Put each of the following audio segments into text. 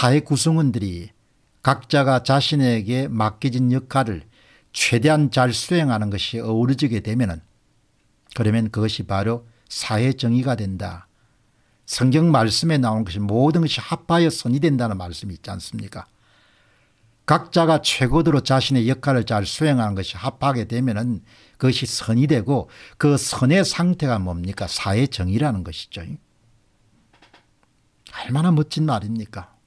사회 구성원들이 각자가 자신에게 맡겨진 역할을 최대한 잘 수행하는 것이 어우러지게 되면 그러면 그것이 바로 사회 정의가 된다. 성경 말씀에 나온 것이 모든 것이 합하여 선이 된다는 말씀이 있지 않습니까? 각자가 최고대로 자신의 역할을 잘 수행하는 것이 합하게 되면 그것이 선이 되고 그 선의 상태가 뭡니까? 사회 정의라는 것이죠. 얼마나 멋진 말입니까?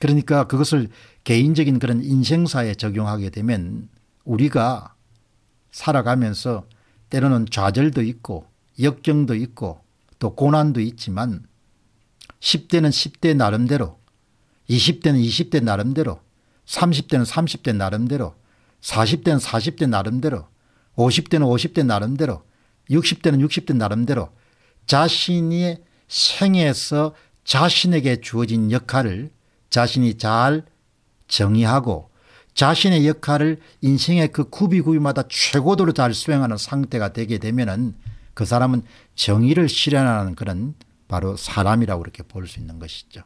그러니까 그것을 개인적인 그런 인생사에 적용하게 되면 우리가 살아가면서 때로는 좌절도 있고 역경도 있고 또 고난도 있지만 10대는 10대 나름대로 20대는 20대 나름대로 30대는 30대 나름대로 40대는 40대 나름대로 50대는 50대 나름대로 60대는 60대 나름대로 자신의 생에서 자신에게 주어진 역할을 자신이 잘 정의하고 자신의 역할을 인생의 그 구비구비마다 최고도로 잘 수행하는 상태가 되게 되면은 그 사람은 정의를 실현하는 그런 바로 사람이라고 이렇게 볼 수 있는 것이죠.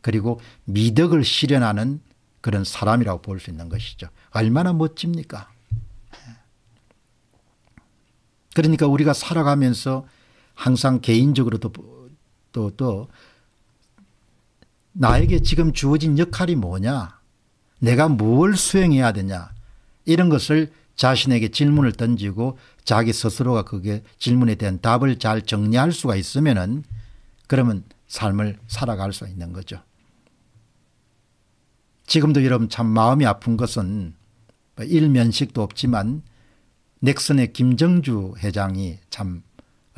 그리고 미덕을 실현하는 그런 사람이라고 볼 수 있는 것이죠. 얼마나 멋집니까? 그러니까 우리가 살아가면서 항상 개인적으로도 또, 또 나에게 지금 주어진 역할이 뭐냐? 내가 뭘 수행해야 되냐? 이런 것을 자신에게 질문을 던지고 자기 스스로가 그게 질문에 대한 답을 잘 정리할 수가 있으면은 그러면 삶을 살아갈 수 있는 거죠. 지금도 여러분 참 마음이 아픈 것은 뭐 일면식도 없지만 넥슨의 김정주 회장이 참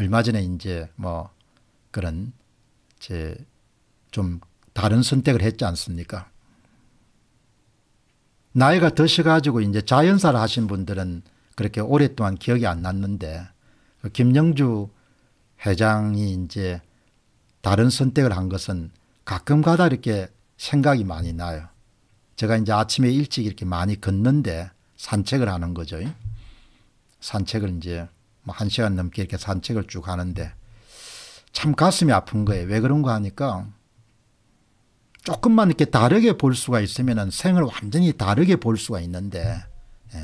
얼마 전에 이제 뭐 그런 제좀 다른 선택을 했지 않습니까? 나이가 드셔가지고 이제 자연사를 하신 분들은 그렇게 오랫동안 기억이 안 났는데 그 김영주 회장이 이제 다른 선택을 한 것은 가끔 가다 이렇게 생각이 많이 나요. 제가 이제 아침에 일찍 이렇게 많이 걷는데 산책을 하는 거죠. 산책을 이제 뭐 한 시간 넘게 이렇게 산책을 쭉 하는데 참 가슴이 아픈 거예요. 왜 그런가 하니까 조금만 이렇게 다르게 볼 수가 있으면 생을 완전히 다르게 볼 수가 있는데 예,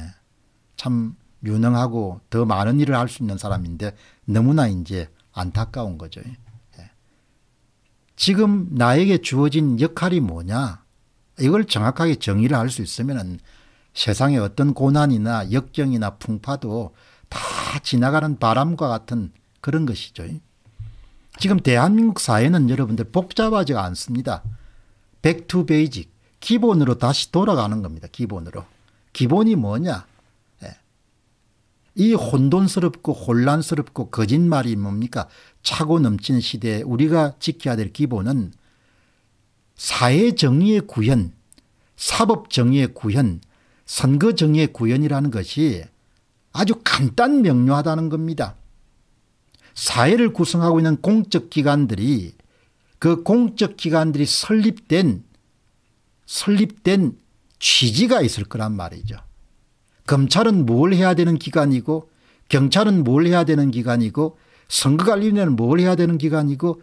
참 유능하고 더 많은 일을 할 수 있는 사람인데 너무나 이제 안타까운 거죠. 예. 지금 나에게 주어진 역할이 뭐냐 이걸 정확하게 정의를 할 수 있으면 세상의 어떤 고난이나 역경이나 풍파도 다 지나가는 바람과 같은 그런 것이죠. 지금 대한민국 사회는 여러분들 복잡하지가 않습니다. 백투 베이직 기본으로 다시 돌아가는 겁니다. 기본으로. 기본이 뭐냐? 예. 이 혼돈스럽고 혼란스럽고 거짓말이 뭡니까? 차고 넘치 시대에 우리가 지켜야 될 기본은 사회 정의의 구현, 사법 정의의 구현, 선거 정의의 구현이라는 것이 아주 간단 명료하다는 겁니다. 사회를 구성하고 있는 공적 기관들이 그 공적 기관들이 설립된 설립된 취지가 있을 거란 말이죠. 검찰은 뭘 해야 되는 기관이고 경찰은 뭘 해야 되는 기관이고 선거관리위원회는 뭘 해야 되는 기관이고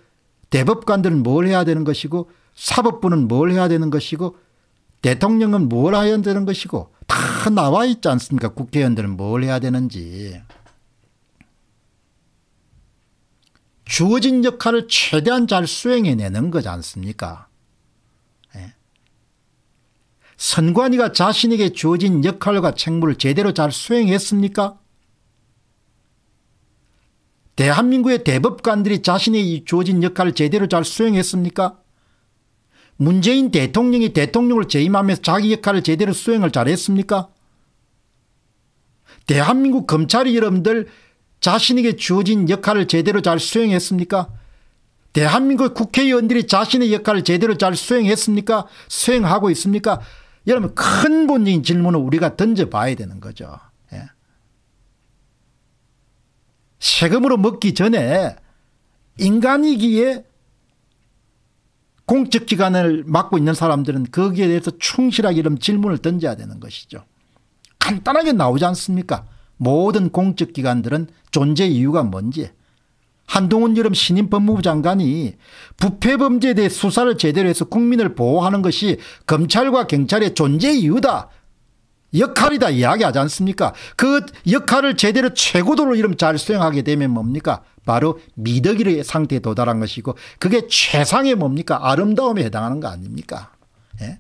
대법관들은 뭘 해야 되는 것이고 사법부는 뭘 해야 되는 것이고 대통령은 뭘 해야 되는 것이고 다 나와 있지 않습니까 국회의원들은 뭘 해야 되는지. 주어진 역할을 최대한 잘 수행해내는 거지 않습니까? 예. 선관위가 자신에게 주어진 역할과 책무를 제대로 잘 수행했습니까? 대한민국의 대법관들이 자신의 주어진 역할을 제대로 잘 수행했습니까? 문재인 대통령이 대통령을 재임하면서 자기 역할을 제대로 수행을 잘했습니까? 대한민국 검찰이 여러분들 자신에게 주어진 역할을 제대로 잘 수행했습니까? 대한민국 국회의원들이 자신의 역할을 제대로 잘 수행했습니까? 수행하고 있습니까? 여러분 큰본인 질문을 우리가 던져봐야 되는 거죠. 예. 세금으로 먹기 전에 인간이기에 공적기관을 맡고 있는 사람들은 거기에 대해서 충실하게 이런 질문을 던져야 되는 것이죠. 간단하게 나오지 않습니까? 모든 공적기관들은 존재 이유가 뭔지 한동훈 여름 신임 법무부 장관이 부패 범죄에 대해 수사를 제대로 해서 국민을 보호하는 것이 검찰과 경찰의 존재 이유다. 역할이다 이야기하지 않습니까? 그 역할을 제대로 최고도로 이름 잘 수행하게 되면 뭡니까? 바로 미덕의 상태에 도달한 것이고 그게 최상의 뭡니까? 아름다움에 해당하는 거 아닙니까? 예?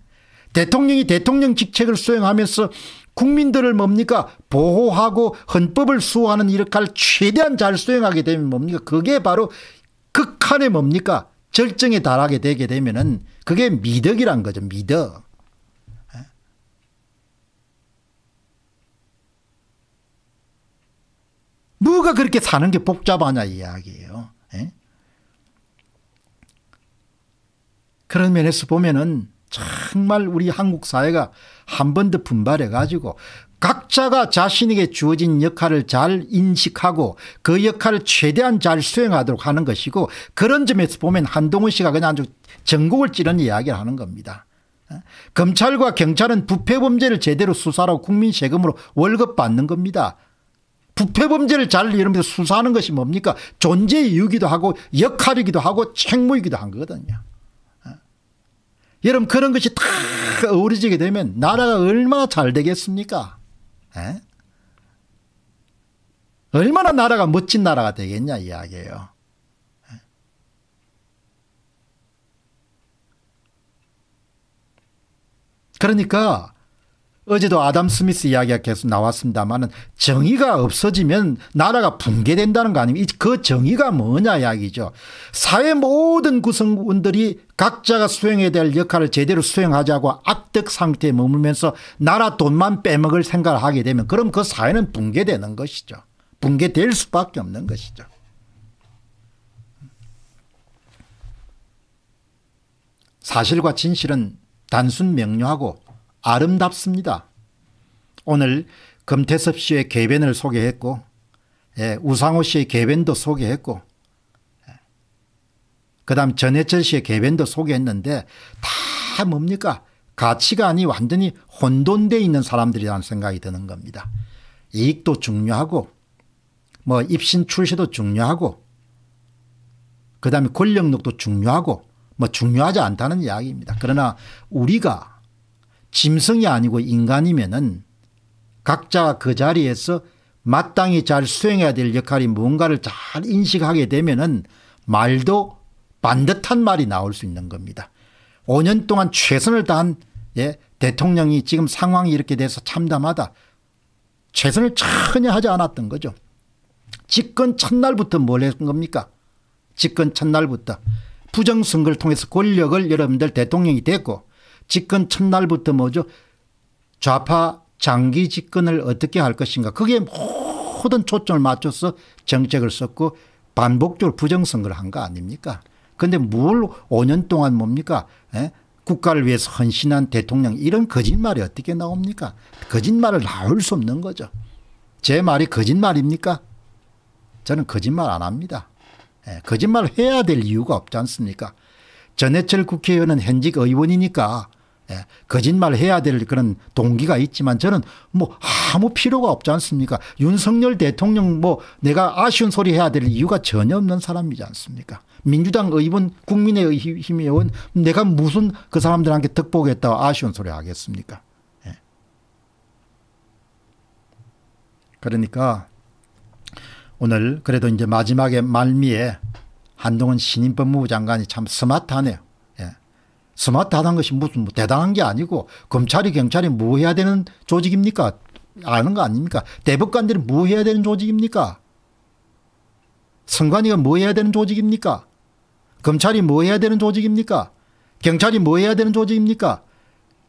대통령이 대통령 직책을 수행하면서 국민들을 뭡니까 보호하고 헌법을 수호하는 일을 최대한 잘 수행하게 되면 뭡니까 그게 바로 극한의 뭡니까 절정에 달하게 되게 되면은 그게 미덕이란 거죠 미덕. 예? 뭐가 그렇게 사는 게 복잡하냐 이야기예요. 에? 예? 그런 면에서 보면은 정말 우리 한국 사회가 한 번 더 분발해 가지고 각자가 자신에게 주어진 역할을 잘 인식하고 그 역할을 최대한 잘 수행하도록 하는 것이고 그런 점에서 보면 한동훈 씨가 그냥 아주 전국을 찌르는 이야기를 하는 겁니다. 어? 검찰과 경찰은 부패범죄를 제대로 수사하고 국민 세금으로 월급 받는 겁니다. 부패범죄를 잘 이러면서 수사하는 것이 뭡니까 존재 이유기도 하고 역할이기도 하고 책무이기도 한 거거든요. 여러분 그런 것이 다 어우러지게 되면 나라가 얼마나 잘 되겠습니까? 에? 얼마나 나라가 멋진 나라가 되겠냐 이야기예요. 그러니까 어제도 아담 스미스 이야기가 계속 나왔습니다만은 정의가 없어지면 나라가 붕괴된다는 거 아닙니까? 그 정의가 뭐냐 이야기죠. 사회 모든 구성원들이 각자가 수행해야 될 역할을 제대로 수행하자고 악덕 상태에 머물면서 나라 돈만 빼먹을 생각을 하게 되면 그럼 그 사회는 붕괴되는 것이죠. 붕괴될 수밖에 없는 것이죠. 사실과 진실은 단순 명료하고 아름답습니다. 오늘 금태섭 씨의 개변을 소개했고 예, 우상호 씨의 개변도 소개했고 예. 그 다음 전해철 씨의 개변도 소개했는데 다 뭡니까? 가치관이 완전히 혼돈되어 있는 사람들이라는 생각이 드는 겁니다. 이익도 중요하고 뭐 입신 출시도 중요하고 그 다음에 권력력도 중요하고 뭐 중요하지 않다는 이야기입니다. 그러나 우리가 짐승이 아니고 인간이면은 각자 그 자리에서 마땅히 잘 수행해야 될 역할이 뭔가를 잘 인식하게 되면은 말도 반듯한 말이 나올 수 있는 겁니다. 5년 동안 최선을 다한 예, 대통령이 지금 상황이 이렇게 돼서 참담하다. 최선을 전혀 하지 않았던 거죠. 집권 첫날부터 뭘 했던 겁니까? 집권 첫날부터 부정선거를 통해서 권력을 여러분들 대통령이 됐고 집권 첫날부터 뭐죠 좌파 장기 집권을 어떻게 할 것인가 그게 모든 초점을 맞춰서 정책을 썼고 반복적으로 부정선거를 한 거 아닙니까 그런데 뭘 5년 동안 뭡니까 에? 예? 국가를 위해서 헌신한 대통령 이런 거짓말이 어떻게 나옵니까 거짓말을 나올 수 없는 거죠 제 말이 거짓말입니까 저는 거짓말 안 합니다 예, 거짓말을 해야 될 이유가 없지 않습니까 전해철 국회의원은 현직 의원이니까 예. 거짓말 을 해야 될 그런 동기가 있지만 저는 뭐 아무 필요가 없지 않습니까? 윤석열 대통령 뭐 내가 아쉬운 소리 해야 될 이유가 전혀 없는 사람이지 않습니까? 민주당 의원, 국민의 힘의 의원, 내가 무슨 그 사람들한테 득보겠다 고 아쉬운 소리 하겠습니까? 예. 그러니까 오늘 그래도 이제 마지막에 말미에 한동훈 신임 법무부 장관이 참 스마트하네요. 스마트하다는 것이 무슨 뭐 대단한 게 아니고 검찰이 경찰이 뭐 해야 되는 조직입니까? 아는 거 아닙니까? 대법관들이 뭐 해야 되는 조직입니까? 선관위가 뭐 해야 되는 조직입니까? 검찰이 뭐 해야 되는 조직입니까? 경찰이 뭐 해야 되는 조직입니까?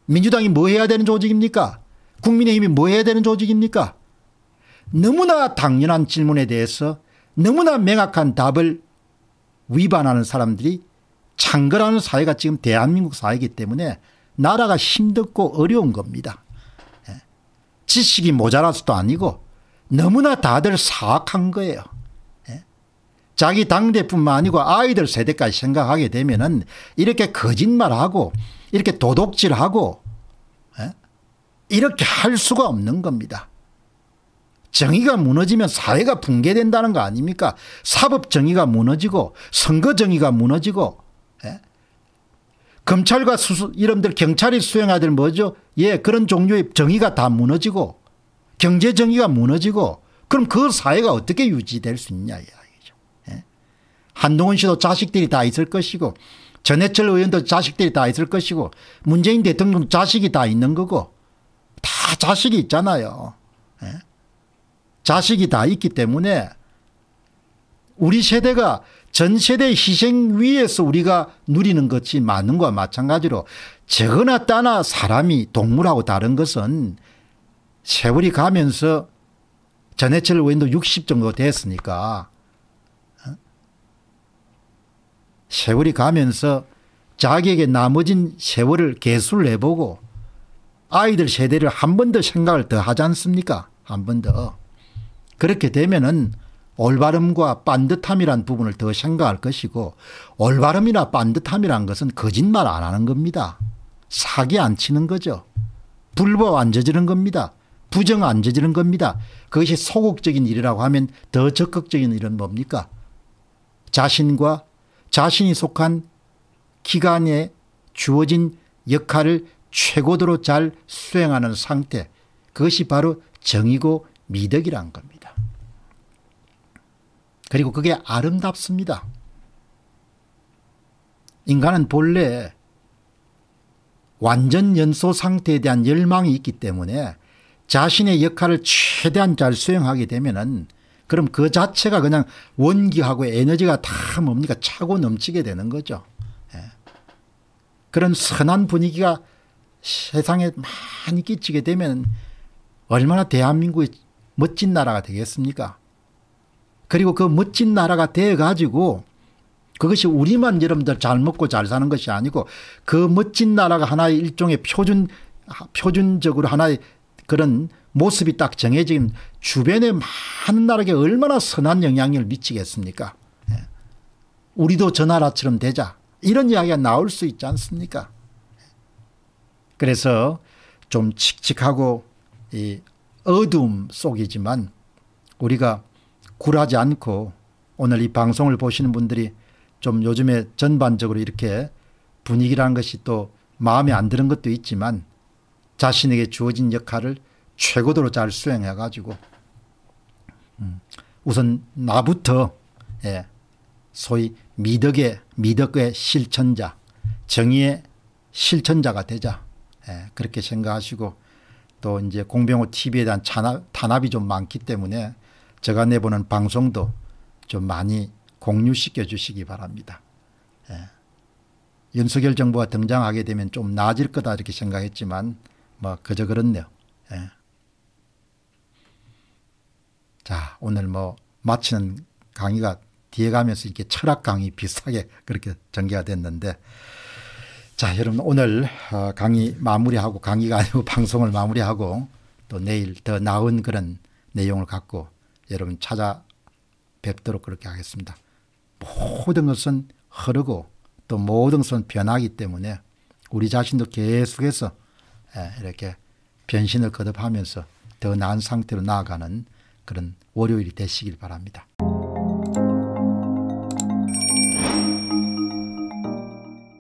민주당이 뭐 해야 되는 조직입니까? 국민의힘이 뭐 해야 되는 조직입니까? 너무나 당연한 질문에 대해서 너무나 명확한 답을 위반하는 사람들이 창거라는 사회가 지금 대한민국 사회이기 때문에 나라가 힘들고 어려운 겁니다. 예. 지식이 모자라서도 아니고 너무나 다들 사악한 거예요. 예. 자기 당대뿐만 아니고 아이들 세대까지 생각하게 되면 은 이렇게 거짓말하고 이렇게 도둑질하고 예. 이렇게 할 수가 없는 겁니다. 정의가 무너지면 사회가 붕괴된다는 거 아닙니까? 사법 정의가 무너지고 선거 정의가 무너지고 검찰과 수수, 이름들 경찰이 수행하들 뭐죠? 예, 그런 종류의 정의가 다 무너지고 경제 정의가 무너지고 그럼 그 사회가 어떻게 유지될 수 있냐 이야기죠. 예? 한동훈 씨도 자식들이 다 있을 것이고 전해철 의원도 자식들이 다 있을 것이고 문재인 대통령 도 자식이 다 있는 거고 다 자식이 있잖아요. 예? 자식이 다 있기 때문에 우리 세대가 전 세대 희생 위에서 우리가 누리는 것이 맞는 것과 마찬가지로 저거나 따나 사람이 동물하고 다른 것은 세월이 가면서 전해철 의원도 60 정도 됐으니까 어? 세월이 가면서 자기에게 나머진 세월을 개수를 해보고 아이들 세대를 한 번 더 생각을 더 하지 않습니까? 한 번 더. 그렇게 되면은 올바름과 반듯함이란 부분을 더 생각할 것이고 올바름이나 반듯함이란 것은 거짓말 안 하는 겁니다. 사기 안 치는 거죠. 불법 안 저지른 겁니다. 부정 안 저지른 겁니다. 그것이 소극적인 일이라고 하면 더 적극적인 일은 뭡니까? 자신과 자신이 속한 기간에 주어진 역할을 최고도로 잘 수행하는 상태 그것이 바로 정의고 미덕이란 겁니다. 그리고 그게 아름답습니다. 인간은 본래 완전 연소 상태에 대한 열망이 있기 때문에 자신의 역할을 최대한 잘 수행하게 되면은 그럼 그 자체가 그냥 원기하고 에너지가 다 뭡니까 차고 넘치게 되는 거죠. 예. 그런 선한 분위기가 세상에 많이 끼치게 되면 얼마나 대한민국이 멋진 나라가 되겠습니까? 그리고 그 멋진 나라가 되어가지고 그것이 우리만 여러분들 잘 먹고 잘 사는 것이 아니고 그 멋진 나라가 하나의 일종의 표준, 표준적으로 하나의 그런 모습이 딱 정해진 주변의 많은 나라에게 얼마나 선한 영향력을 미치겠습니까? 예. 우리도 저 나라처럼 되자. 이런 이야기가 나올 수 있지 않습니까? 예. 그래서 좀 칙칙하고 이 어두움 속이지만 우리가 굴하지 않고 오늘 이 방송을 보시는 분들이 좀 요즘에 전반적으로 이렇게 분위기라는 것이 또 마음에 안 드는 것도 있지만 자신에게 주어진 역할을 최고도로 잘 수행해 가지고 음, 우선 나부터 예, 소위 미덕의 미덕의 실천자 정의의 실천자가 되자 예, 그렇게 생각하시고 또 이제 공병호 TV에 대한 탄압, 탄압이 좀 많기 때문에 제가 내보는 방송도 좀 많이 공유시켜 주시기 바랍니다. 예. 윤석열 정부가 등장하게 되면 좀 나아질 거다 이렇게 생각했지만 뭐 그저 그렇네요. 예. 자 오늘 뭐 마치는 강의가 뒤에 가면서 이렇게 철학 강의 비슷하게 그렇게 전개가 됐는데 자 여러분 오늘 어, 강의 마무리하고 강의가 아니고 방송을 마무리하고 또 내일 더 나은 그런 내용을 갖고 여러분 찾아뵙도록 그렇게 하겠습니다. 모든 것은 흐르고 또 모든 것은 변하기 때문에 우리 자신도 계속해서 예, 이렇게 변신을 거듭하면서 더 나은 상태로 나아가는 그런 월요일이 되시길 바랍니다.